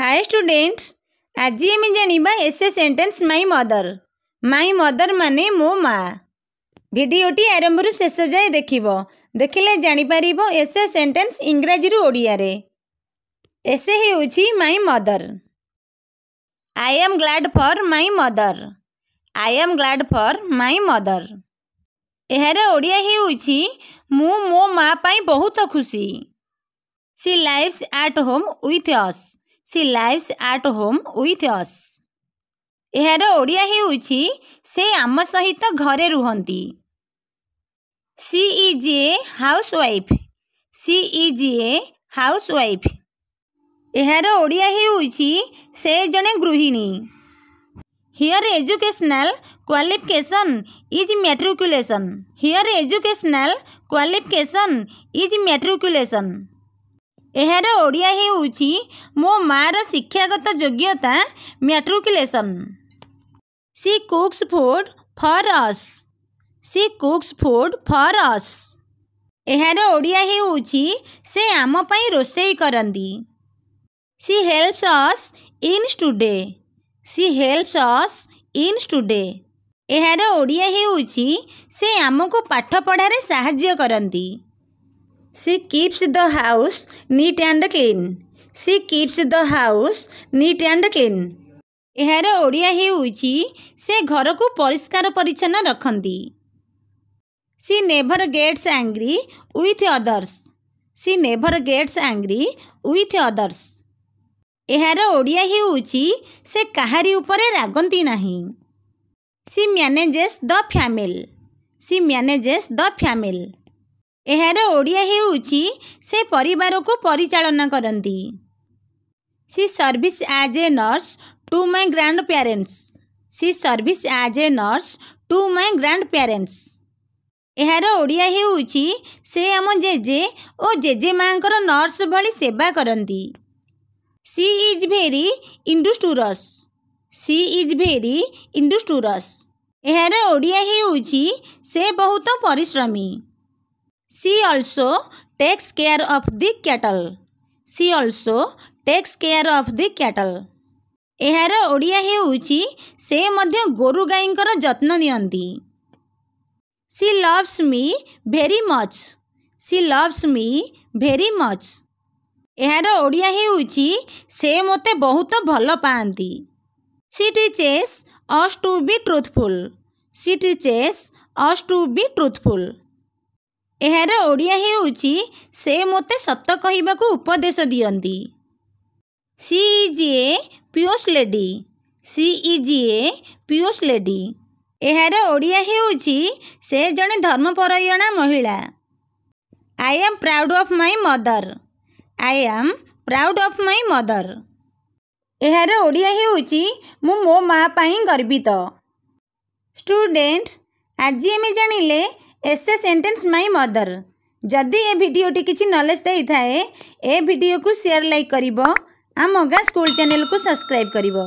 ହାଏ student ଆଜି ଆମେ ଜାଣିବା ଏସେ ସେଣ୍ଟେନ୍ସ ମାଇ ମଦର ମାଇ ମଦର ମାନେ ମୋ ମା ଭିଡ଼ିଓଟି ଆରମ୍ଭରୁ ଶେଷ ଯାଏ ଦେଖିବ ଦେଖିଲେ ଜାଣିପାରିବ ଏସେ ସେଣ୍ଟେନ୍ସ ଇଂରାଜୀରୁ ଓଡ଼ିଆରେ ଏସେ ହେଉଛି my mother I am glad for my mother I am glad for my mother ଏହାର ଓଡ଼ିଆ ହେଉଛି ମୁଁ ମୋ ମା ପାଇଁ ବହୁତ ଖୁସି she lives at home with us she लाइवस art home ओस यार ओडिया से आम सहित तो घरे रुंती सीईजीए housewife a housewife यार ओडिया से जड़े गृहिणी her educational qualification is matriculation her educational qualification is matriculation ଏହାର ଓଡ଼ିଆ ହେଉଛି ମୋ ମାଆର ଶିକ୍ଷାଗତ ଯୋଗ୍ୟତା matriculation she cooks food for us she cooks food for us ଏହାର ଓଡ଼ିଆ ହେଉଛି ସେ ଆମ ପାଇଁ ରୋଷେଇ କରନ୍ତି she helps us in study she helps us in study ଏହାର ଓଡ଼ିଆ ହେଉଛି ସେ ଆମକୁ ପାଠ ପଢ଼ାରେ ସାହାଯ୍ୟ କରନ୍ତି she keeps the house neat and clean she keeps the house neat and clean ଏହାର ଓଡ଼ିଆ ହେଉଛି ସେ ଘରକୁ ପରିଷ୍କାର ପରିଚ୍ଛନ୍ନ ରଖନ୍ତି she never gets angry with others she never gets angry with others ଏହାର ଓଡ଼ିଆ ହେଉଛି ସେ କାହାରି ଉପରେ ରାଗନ୍ତି ନାହିଁ she manages the family she manages the family ଏହାର ଓଡ଼ିଆ ହେଉଛି ସେ ପରିବାରକୁ ପରିଚାଳନା କରନ୍ତି she serves as a nurse to my grandparents she serves as a nurse to my grandparents ଏହାର ଓଡ଼ିଆ ହେଉଛି ସେ ଆମ ଜେଜେ ଓ ଜେଜେମାଙ୍କର ନର୍ସ ଭଳି ସେବା କରନ୍ତି she is very industrious she is very industrious ଏହାର ଓଡ଼ିଆ ହେଉଛି ସେ ବହୁତ ପରିଶ୍ରମୀ she also takes care of the cattle she also takes care of the cattle ଏହାର ଓଡ଼ିଆ से मध्य ମଧ୍ୟ ଗୋରୁ जत्न नियंती she loves me very much she loves me very much much Odia हे उची से मते बहुत ଭଲ पांती she teaches us to be truthful she teaches us to be truthful ଏହାର ଓଡ଼ିଆ ହେଉଛି ସେ ମୋତେ ସତ କହିବାକୁ ଉପଦେଶ ଦିଅନ୍ତି she is a pious lady she is a pious lady ଏହାର ଓଡ଼ିଆ ହେଉଛି ସେ ଜଣେ ଧର୍ମପରାୟଣା ମହିଳା I am proud of my mother I am proud of my mother ଏହାର ଓଡ଼ିଆ ହେଉଛି ମୁଁ ମୋ ମା ପାଇଁ ଗର୍ବିତ ଷ୍ଟୁଡ଼େଣ୍ଟ ଆଜି ଆମେ ଜାଣିଲେ ଏସେ ସେଣ୍ଟେନ୍ସ ମାଇ ମଦର ଯଦି ଏ ଭିଡ଼ିଓଟି କିଛି ନଲେଜ୍ ଦେଇଥାଏ ଏ ଭିଡ଼ିଓକୁ ସେୟାର ଲାଇକ୍ କରିବ ଆମ ଗାଁ ସ୍କୁଲ ଚ୍ୟାନେଲକୁ ସବସ୍କ୍ରାଇବ୍ କରିବ